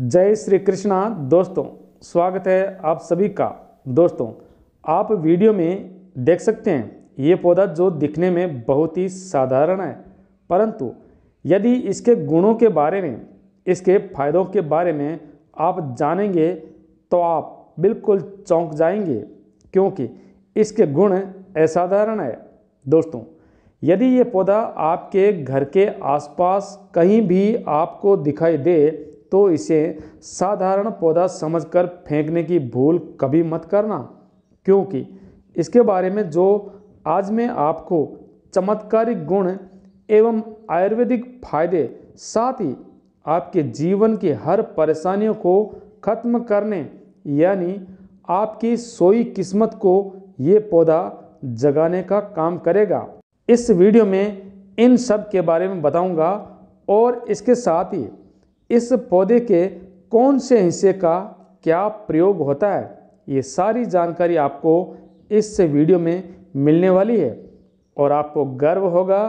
जय श्री कृष्णा दोस्तों स्वागत है आप सभी का दोस्तों आप वीडियो में देख सकते हैं ये पौधा जो दिखने में बहुत ही साधारण है परंतु यदि इसके गुणों के बारे में इसके फायदों के बारे में आप जानेंगे तो आप बिल्कुल चौंक जाएंगे क्योंकि इसके गुण असाधारण है दोस्तों यदि ये पौधा आपके घर के आसपास कहीं भी आपको दिखाई दे तो इसे साधारण पौधा समझकर फेंकने की भूल कभी मत करना क्योंकि इसके बारे में जो आज मैं आपको चमत्कारिक गुण एवं आयुर्वेदिक फायदे साथ ही आपके जीवन की हर परेशानियों को खत्म करने यानी आपकी सोई किस्मत को ये पौधा जगाने का काम करेगा इस वीडियो में इन सब के बारे में बताऊंगा और इसके साथ ही इस पौधे के कौन से हिस्से का क्या प्रयोग होता है ये सारी जानकारी आपको इस वीडियो में मिलने वाली है और आपको गर्व होगा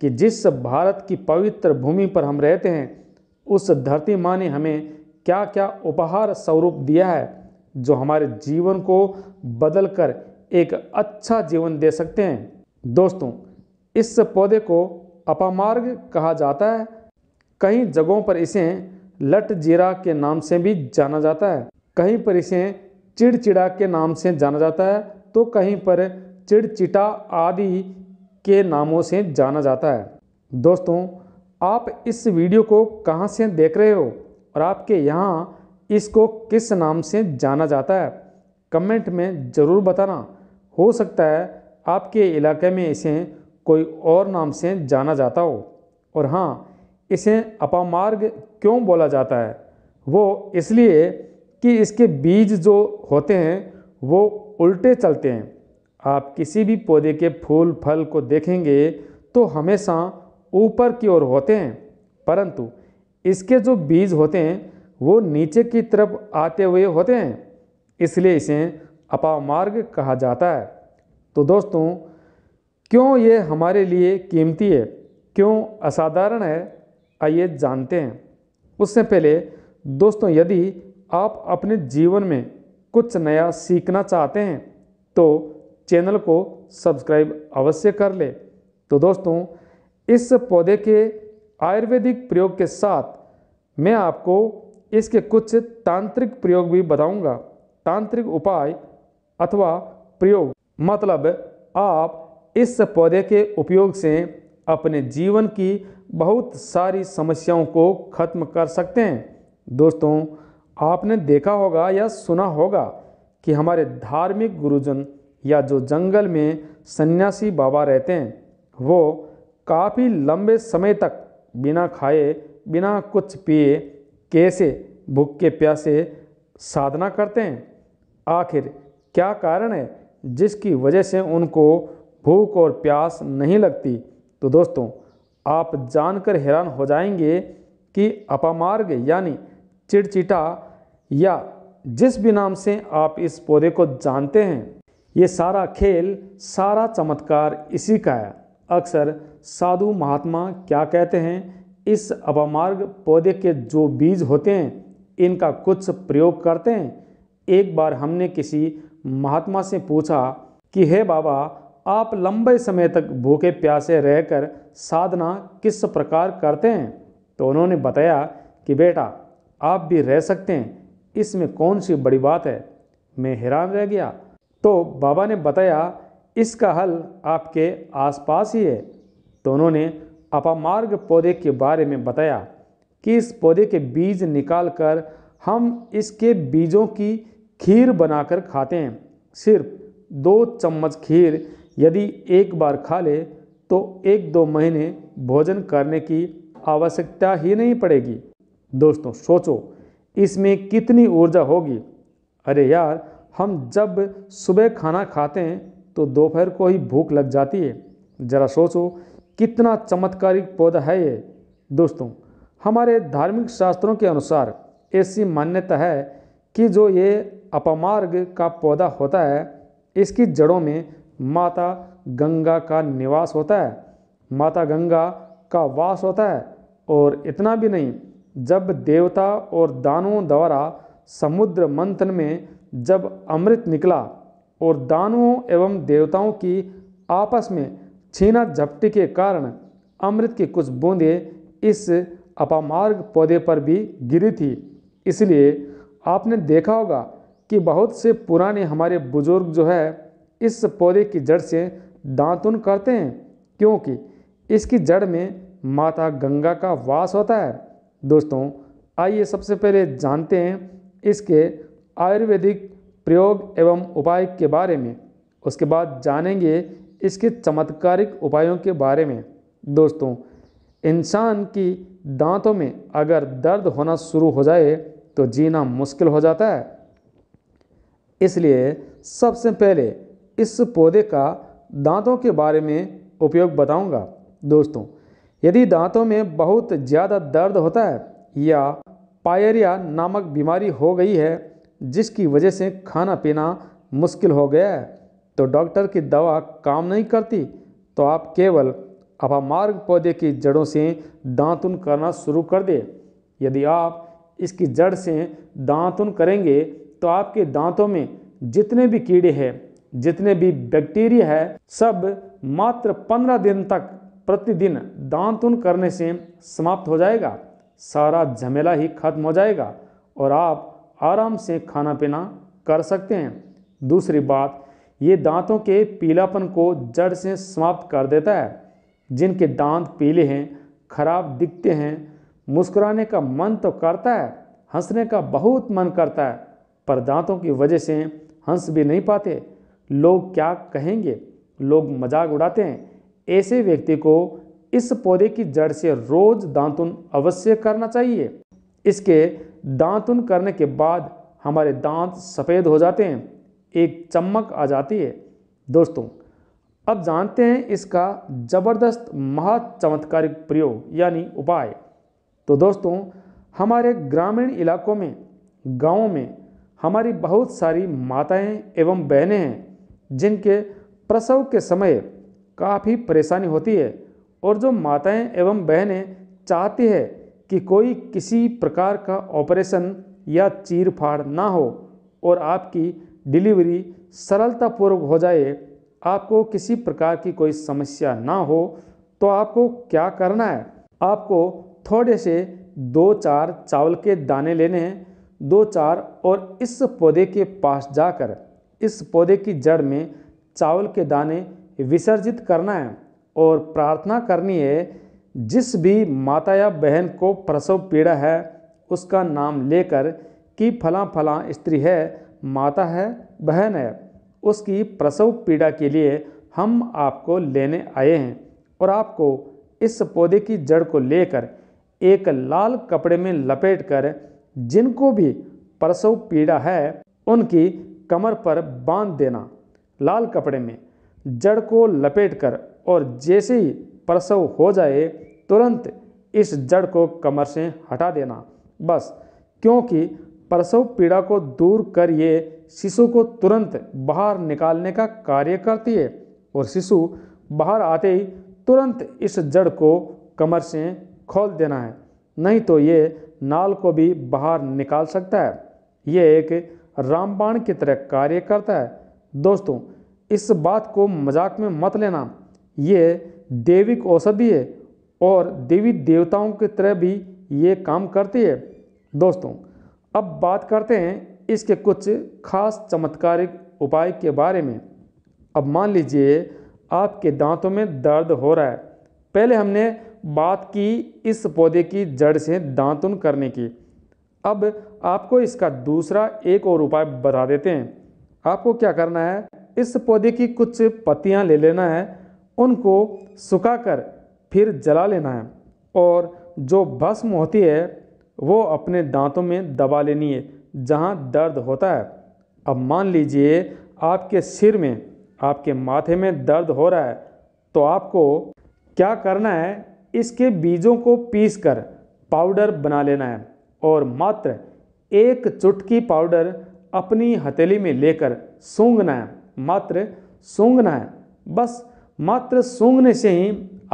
कि जिस भारत की पवित्र भूमि पर हम रहते हैं उस धरती माँ ने हमें क्या क्या उपहार स्वरूप दिया है जो हमारे जीवन को बदल कर एक अच्छा जीवन दे सकते हैं दोस्तों इस पौधे को अपामार्ग कहा जाता है कई जगहों पर इसे लट जीरा के नाम से भी जाना जाता है कहीं पर इसे चिड़चिड़ा के नाम से जाना जाता है तो कहीं पर चिड़चिटा आदि के नामों से जाना जाता है दोस्तों आप इस वीडियो को कहाँ से देख रहे हो और आपके यहाँ इसको किस नाम से जाना जाता है कमेंट में ज़रूर बताना हो सकता है आपके इलाके में इसे कोई और नाम से जाना जाता हो और हाँ इसे अपामार्ग क्यों बोला जाता है वो इसलिए कि इसके बीज जो होते हैं वो उल्टे चलते हैं आप किसी भी पौधे के फूल फल को देखेंगे तो हमेशा ऊपर की ओर होते हैं परंतु इसके जो बीज होते हैं वो नीचे की तरफ आते हुए होते हैं इसलिए इसे अपामार्ग कहा जाता है तो दोस्तों क्यों ये हमारे लिए कीमती है क्यों असाधारण है आइए जानते हैं उससे पहले दोस्तों यदि आप अपने जीवन में कुछ नया सीखना चाहते हैं तो चैनल को सब्सक्राइब अवश्य कर ले तो दोस्तों इस पौधे के आयुर्वेदिक प्रयोग के साथ मैं आपको इसके कुछ तांत्रिक प्रयोग भी बताऊंगा तांत्रिक उपाय अथवा प्रयोग मतलब आप इस पौधे के उपयोग से अपने जीवन की बहुत सारी समस्याओं को खत्म कर सकते हैं दोस्तों आपने देखा होगा या सुना होगा कि हमारे धार्मिक गुरुजन या जो जंगल में सन्यासी बाबा रहते हैं वो काफ़ी लंबे समय तक बिना खाए बिना कुछ पिए कैसे भूखे प्यासे साधना करते हैं आखिर क्या कारण है जिसकी वजह से उनको भूख और प्यास नहीं लगती तो दोस्तों आप जानकर हैरान हो जाएंगे कि अपामार्ग यानी चिड़चिटा या जिस भी नाम से आप इस पौधे को जानते हैं ये सारा खेल सारा चमत्कार इसी का है अक्सर साधु महात्मा क्या कहते हैं इस अपामार्ग पौधे के जो बीज होते हैं इनका कुछ प्रयोग करते हैं एक बार हमने किसी महात्मा से पूछा कि हे बाबा आप लंबे समय तक भूखे प्यासे रहकर साधना किस प्रकार करते हैं तो उन्होंने बताया कि बेटा आप भी रह सकते हैं इसमें कौन सी बड़ी बात है मैं हैरान रह गया तो बाबा ने बताया इसका हल आपके आसपास ही है तो उन्होंने अपामार्ग पौधे के बारे में बताया कि इस पौधे के बीज निकालकर हम इसके बीजों की खीर बनाकर खाते हैं सिर्फ दो चम्मच खीर यदि एक बार खा ले तो एक दो महीने भोजन करने की आवश्यकता ही नहीं पड़ेगी दोस्तों सोचो इसमें कितनी ऊर्जा होगी अरे यार हम जब सुबह खाना खाते हैं तो दोपहर को ही भूख लग जाती है ज़रा सोचो कितना चमत्कारिक पौधा है ये दोस्तों हमारे धार्मिक शास्त्रों के अनुसार ऐसी मान्यता है कि जो ये अपमार्ग का पौधा होता है इसकी जड़ों में माता गंगा का निवास होता है माता गंगा का वास होता है और इतना भी नहीं जब देवता और दानवों द्वारा समुद्र मंथन में जब अमृत निकला और दानवों एवं देवताओं की आपस में छीना झपटी के कारण अमृत की कुछ बूंदें इस अपामार्ग पौधे पर भी गिरी थी इसलिए आपने देखा होगा कि बहुत से पुराने हमारे बुजुर्ग जो है इस पौधे की जड़ से दांतुन करते हैं क्योंकि इसकी जड़ में माता गंगा का वास होता है दोस्तों आइए सबसे पहले जानते हैं इसके आयुर्वेदिक प्रयोग एवं उपाय के बारे में उसके बाद जानेंगे इसके चमत्कारिक उपायों के बारे में दोस्तों इंसान की दांतों में अगर दर्द होना शुरू हो जाए तो जीना मुश्किल हो जाता है इसलिए सबसे पहले इस पौधे का दांतों के बारे में उपयोग बताऊंगा दोस्तों यदि दांतों में बहुत ज़्यादा दर्द होता है या पायरिया नामक बीमारी हो गई है जिसकी वजह से खाना पीना मुश्किल हो गया है तो डॉक्टर की दवा काम नहीं करती तो आप केवल अपामार्ग पौधे की जड़ों से दांतुन करना शुरू कर दें यदि आप इसकी जड़ से दांतुन करेंगे तो आपके दांतों में जितने भी कीड़े हैं जितने भी बैक्टीरिया है सब मात्र पंद्रह दिन तक प्रतिदिन दांतुन करने से समाप्त हो जाएगा सारा झमेला ही खत्म हो जाएगा और आप आराम से खाना पीना कर सकते हैं दूसरी बात ये दांतों के पीलापन को जड़ से समाप्त कर देता है जिनके दांत पीले हैं खराब दिखते हैं मुस्कुराने का मन तो करता है हंसने का बहुत मन करता है पर दांतों की वजह से हंस भी नहीं पाते लोग क्या कहेंगे लोग मजाक उड़ाते हैं ऐसे व्यक्ति को इस पौधे की जड़ से रोज दांतुन अवश्य करना चाहिए इसके दांतुन करने के बाद हमारे दांत सफ़ेद हो जाते हैं एक चमक आ जाती है दोस्तों अब जानते हैं इसका ज़बरदस्त महाचमत्कारिक प्रयोग यानी उपाय तो दोस्तों हमारे ग्रामीण इलाकों में गाँव में हमारी बहुत सारी माताएं एवं बहनें हैं जिनके प्रसव के समय काफ़ी परेशानी होती है और जो माताएं एवं बहनें चाहती है कि कोई किसी प्रकार का ऑपरेशन या चीर फाड़ ना हो और आपकी डिलीवरी सरलतापूर्वक हो जाए आपको किसी प्रकार की कोई समस्या ना हो तो आपको क्या करना है आपको थोड़े से दो चार चावल के दाने लेने हैं दो चार और इस पौधे के पास जाकर इस पौधे की जड़ में चावल के दाने विसर्जित करना है और प्रार्थना करनी है जिस भी माता या बहन को प्रसव पीड़ा है उसका नाम लेकर कि फला फला स्त्री है माता है बहन है उसकी प्रसव पीड़ा के लिए हम आपको लेने आए हैं और आपको इस पौधे की जड़ को लेकर एक लाल कपड़े में लपेटकर जिनको भी प्रसव पीड़ा है उनकी कमर पर बांध देना लाल कपड़े में जड़ को लपेट कर और जैसे ही प्रसव हो जाए तुरंत इस जड़ को कमर से हटा देना बस क्योंकि प्रसव पीड़ा को दूर कर ये शिशु को तुरंत बाहर निकालने का कार्य करती है और शिशु बाहर आते ही तुरंत इस जड़ को कमर से खोल देना है नहीं तो ये नाल को भी बाहर निकाल सकता है ये एक रामबाण की तरह कार्य करता है दोस्तों इस बात को मजाक में मत लेना ये देविक औषधि है और देवी देवताओं की तरह भी ये काम करती है दोस्तों अब बात करते हैं इसके कुछ खास चमत्कारिक उपाय के बारे में अब मान लीजिए आपके दांतों में दर्द हो रहा है पहले हमने बात की इस पौधे की जड़ से दांतुन करने की अब आपको इसका दूसरा एक और उपाय बता देते हैं आपको क्या करना है इस पौधे की कुछ पत्तियां ले लेना है उनको सुखाकर फिर जला लेना है और जो भस्म होती है वो अपने दांतों में दबा लेनी है जहाँ दर्द होता है अब मान लीजिए आपके सिर में आपके माथे में दर्द हो रहा है तो आपको क्या करना है इसके बीजों को पीस कर पाउडर बना लेना है और मात्र एक चुटकी पाउडर अपनी हथेली में लेकर सूंघना है मात्र सूंघना है बस मात्र सूंघने से ही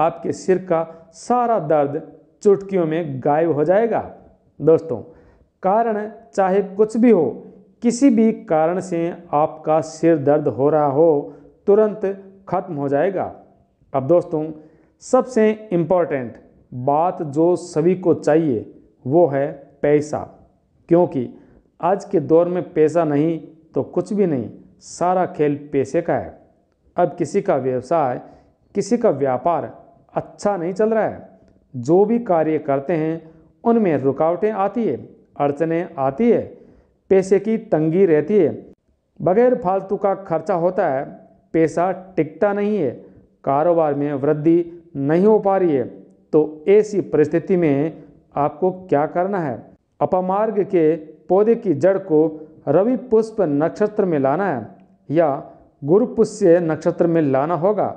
आपके सिर का सारा दर्द चुटकियों में गायब हो जाएगा दोस्तों कारण चाहे कुछ भी हो किसी भी कारण से आपका सिर दर्द हो रहा हो तुरंत खत्म हो जाएगा अब दोस्तों सबसे इम्पॉर्टेंट बात जो सभी को चाहिए वो है पैसा क्योंकि आज के दौर में पैसा नहीं तो कुछ भी नहीं सारा खेल पैसे का है अब किसी का व्यवसाय किसी का व्यापार अच्छा नहीं चल रहा है जो भी कार्य करते हैं उनमें रुकावटें आती है अड़चने आती है पैसे की तंगी रहती है बगैर फालतू का खर्चा होता है पैसा टिकता नहीं है कारोबार में वृद्धि नहीं हो पा रही है तो ऐसी परिस्थिति में आपको क्या करना है अपमार्ग के पौधे की जड़ को रवि पुष्प नक्षत्र में लाना है या गुरु पुष्य नक्षत्र में लाना होगा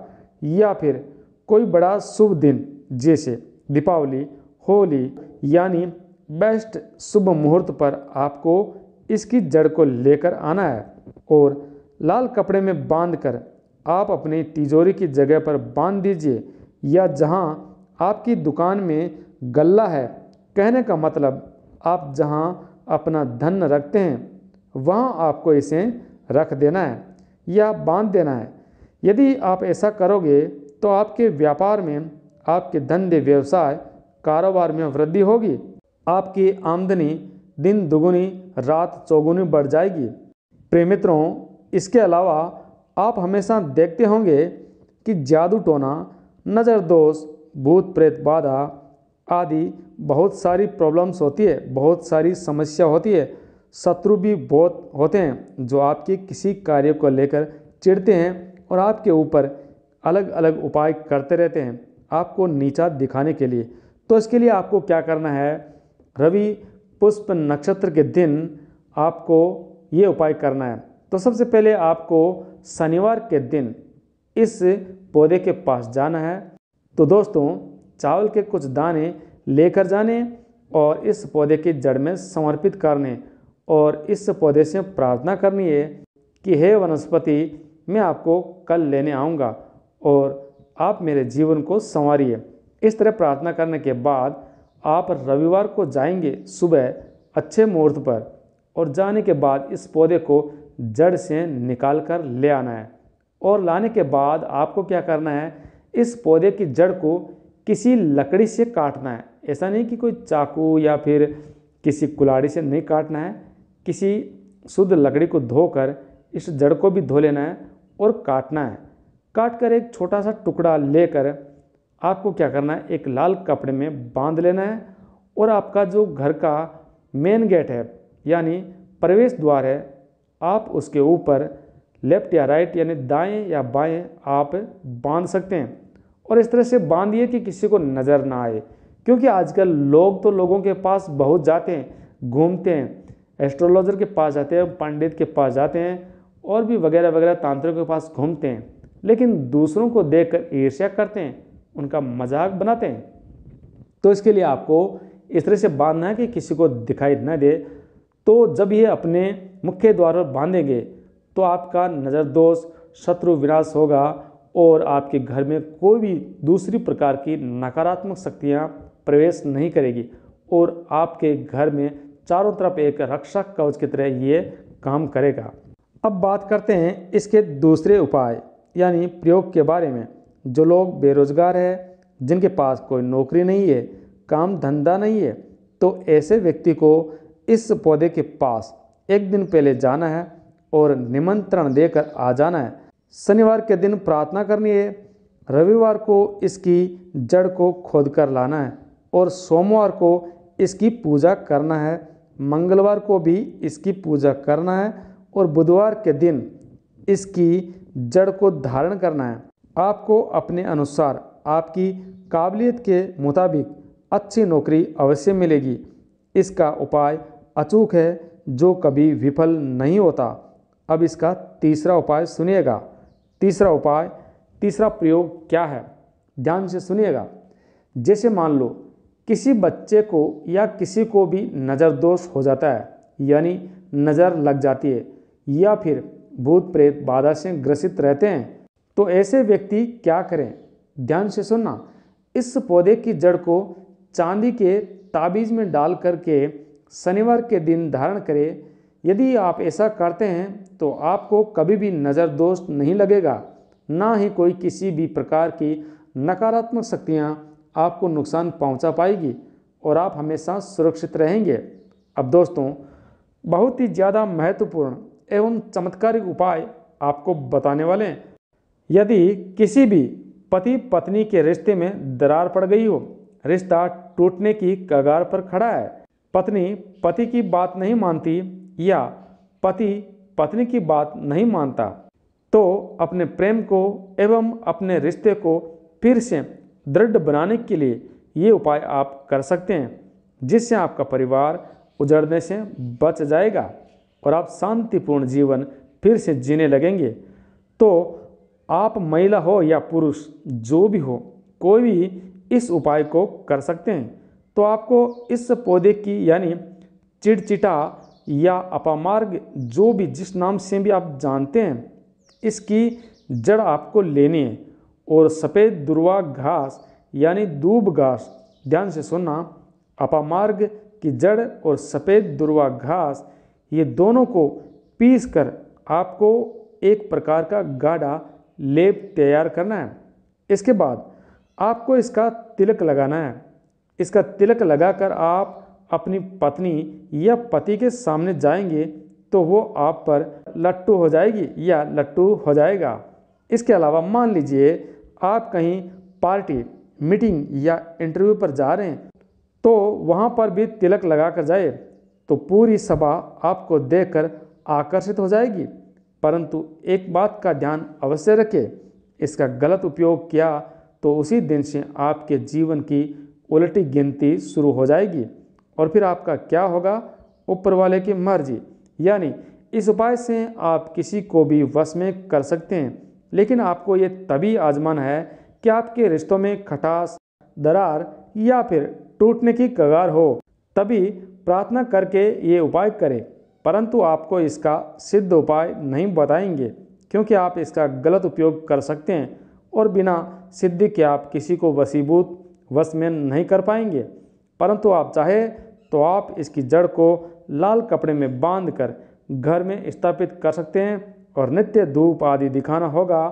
या फिर कोई बड़ा शुभ दिन जैसे दीपावली होली यानी बेस्ट शुभ मुहूर्त पर आपको इसकी जड़ को लेकर आना है और लाल कपड़े में बांधकर आप अपनी तिजोरी की जगह पर बांध दीजिए या जहां आपकी दुकान में गल्ला है कहने का मतलब आप जहाँ अपना धन रखते हैं वहाँ आपको इसे रख देना है या बांध देना है यदि आप ऐसा करोगे तो आपके व्यापार में आपके धंधे व्यवसाय कारोबार में वृद्धि होगी आपकी आमदनी दिन दुगुनी रात चौगुनी बढ़ जाएगी प्रेमित्रों मित्रों इसके अलावा आप हमेशा देखते होंगे कि जादू टोना नज़र दोष भूत प्रेत बाधा आदि बहुत सारी प्रॉब्लम्स होती है बहुत सारी समस्या होती है शत्रु भी बहुत होते हैं जो आपके किसी कार्य को लेकर चिढ़ते हैं और आपके ऊपर अलग अलग उपाय करते रहते हैं आपको नीचा दिखाने के लिए तो इसके लिए आपको क्या करना है रवि पुष्प नक्षत्र के दिन आपको ये उपाय करना है तो सबसे पहले आपको शनिवार के दिन इस पौधे के पास जाना है तो दोस्तों चावल के कुछ दाने लेकर जाने और इस पौधे की जड़ में समर्पित करने और इस पौधे से प्रार्थना करनी है कि हे वनस्पति मैं आपको कल लेने आऊँगा और आप मेरे जीवन को संवारिए इस तरह प्रार्थना करने के बाद आप रविवार को जाएंगे सुबह अच्छे मुहूर्त पर और जाने के बाद इस पौधे को जड़ से निकाल कर ले आना है और लाने के बाद आपको क्या करना है इस पौधे की जड़ को किसी लकड़ी से काटना है ऐसा नहीं कि कोई चाकू या फिर किसी कुलाड़ी से नहीं काटना है किसी शुद्ध लकड़ी को धोकर इस जड़ को भी धो लेना है और काटना है काट कर एक छोटा सा टुकड़ा लेकर आपको क्या करना है एक लाल कपड़े में बांध लेना है और आपका जो घर का मेन गेट है यानी प्रवेश द्वार है आप उसके ऊपर लेफ्ट या राइट यानी दाएं या बाएं आप बांध सकते हैं और इस तरह से बांधिए कि किसी को नज़र ना आए क्योंकि आजकल लोग तो लोगों के पास बहुत जाते हैं घूमते हैं एस्ट्रोलॉजर के पास जाते हैं पंडित के पास जाते हैं और भी वगैरह वगैरह तांत्रिकों के पास घूमते हैं लेकिन दूसरों को देख कर ईर्ष्या करते हैं उनका मजाक बनाते हैं तो इसके लिए आपको इस तरह से बांधना है कि किसी को दिखाई न दे तो जब ये अपने मुख्य द्वार पर बांधेंगे तो आपका नज़र दोष शत्रु विनाश होगा और आपके घर में कोई भी दूसरी प्रकार की नकारात्मक शक्तियाँ प्रवेश नहीं करेगी और आपके घर में चारों तरफ एक रक्षा कवच की तरह ये काम करेगा अब बात करते हैं इसके दूसरे उपाय यानी प्रयोग के बारे में जो लोग बेरोजगार है जिनके पास कोई नौकरी नहीं है काम धंधा नहीं है तो ऐसे व्यक्ति को इस पौधे के पास एक दिन पहले जाना है और निमंत्रण देकर आ जाना है शनिवार के दिन प्रार्थना करनी है रविवार को इसकी जड़ को खोद कर लाना है और सोमवार को इसकी पूजा करना है मंगलवार को भी इसकी पूजा करना है और बुधवार के दिन इसकी जड़ को धारण करना है आपको अपने अनुसार आपकी काबिलियत के मुताबिक अच्छी नौकरी अवश्य मिलेगी इसका उपाय अचूक है जो कभी विफल नहीं होता अब इसका तीसरा उपाय सुनिएगा तीसरा उपाय तीसरा प्रयोग क्या है ध्यान से सुनिएगा जैसे मान लो किसी बच्चे को या किसी को भी नज़र दोष हो जाता है यानी नज़र लग जाती है या फिर भूत प्रेत बाधा से ग्रसित रहते हैं तो ऐसे व्यक्ति क्या करें ध्यान से सुनना इस पौधे की जड़ को चांदी के ताबीज में डाल करके शनिवार के दिन धारण करें यदि आप ऐसा करते हैं तो आपको कभी भी दोस्त नहीं लगेगा ना ही कोई किसी भी प्रकार की नकारात्मक शक्तियाँ आपको नुकसान पहुँचा पाएगी और आप हमेशा सुरक्षित रहेंगे अब दोस्तों बहुत ही ज़्यादा महत्वपूर्ण एवं चमत्कारिक उपाय आपको बताने वाले हैं यदि किसी भी पति पत्नी के रिश्ते में दरार पड़ गई हो रिश्ता टूटने की कगार पर खड़ा है पत्नी पति की बात नहीं मानती या पति पत्नी की बात नहीं मानता तो अपने प्रेम को एवं अपने रिश्ते को फिर से दृढ़ बनाने के लिए ये उपाय आप कर सकते हैं जिससे आपका परिवार उजड़ने से बच जाएगा और आप शांतिपूर्ण जीवन फिर से जीने लगेंगे तो आप महिला हो या पुरुष जो भी हो कोई भी इस उपाय को कर सकते हैं तो आपको इस पौधे की यानी चिड़चिटा या अपामार्ग जो भी जिस नाम से भी आप जानते हैं इसकी जड़ आपको लेनी है और सफ़ेद दुर्वा घास यानी दूब घास ध्यान से सुनना अपामार्ग की जड़ और सफ़ेद दुर्वा घास ये दोनों को पीस कर आपको एक प्रकार का गाढ़ा लेप तैयार करना है इसके बाद आपको इसका तिलक लगाना है इसका तिलक लगाकर आप अपनी पत्नी या पति के सामने जाएंगे तो वो आप पर लट्टू हो जाएगी या लट्टू हो जाएगा इसके अलावा मान लीजिए आप कहीं पार्टी मीटिंग या इंटरव्यू पर जा रहे हैं तो वहाँ पर भी तिलक लगा कर जाए तो पूरी सभा आपको देखकर आकर्षित हो जाएगी परंतु एक बात का ध्यान अवश्य रखें इसका गलत उपयोग किया तो उसी दिन से आपके जीवन की उल्टी गिनती शुरू हो जाएगी और फिर आपका क्या होगा ऊपर वाले की मर्जी यानी इस उपाय से आप किसी को भी वश में कर सकते हैं लेकिन आपको ये तभी आजमाना है कि आपके रिश्तों में खटास दरार या फिर टूटने की कगार हो तभी प्रार्थना करके ये उपाय करें परंतु आपको इसका सिद्ध उपाय नहीं बताएंगे क्योंकि आप इसका गलत उपयोग कर सकते हैं और बिना सिद्धि के आप किसी को वसीबूत वश में नहीं कर पाएंगे परंतु आप चाहे तो आप इसकी जड़ को लाल कपड़े में बांध कर घर में स्थापित कर सकते हैं और नित्य धूप आदि दिखाना होगा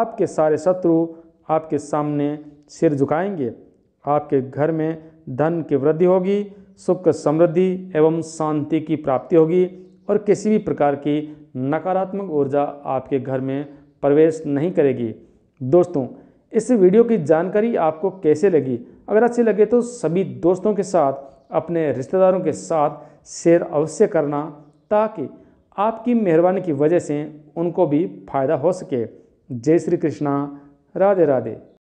आपके सारे शत्रु आपके सामने सिर झुकाएंगे आपके घर में धन की वृद्धि होगी सुख समृद्धि एवं शांति की प्राप्ति होगी और किसी भी प्रकार की नकारात्मक ऊर्जा आपके घर में प्रवेश नहीं करेगी दोस्तों इस वीडियो की जानकारी आपको कैसे लगी अगर अच्छे लगे तो सभी दोस्तों के साथ अपने रिश्तेदारों के साथ शेयर अवश्य करना ताकि आपकी मेहरबानी की वजह से उनको भी फायदा हो सके जय श्री कृष्णा राधे राधे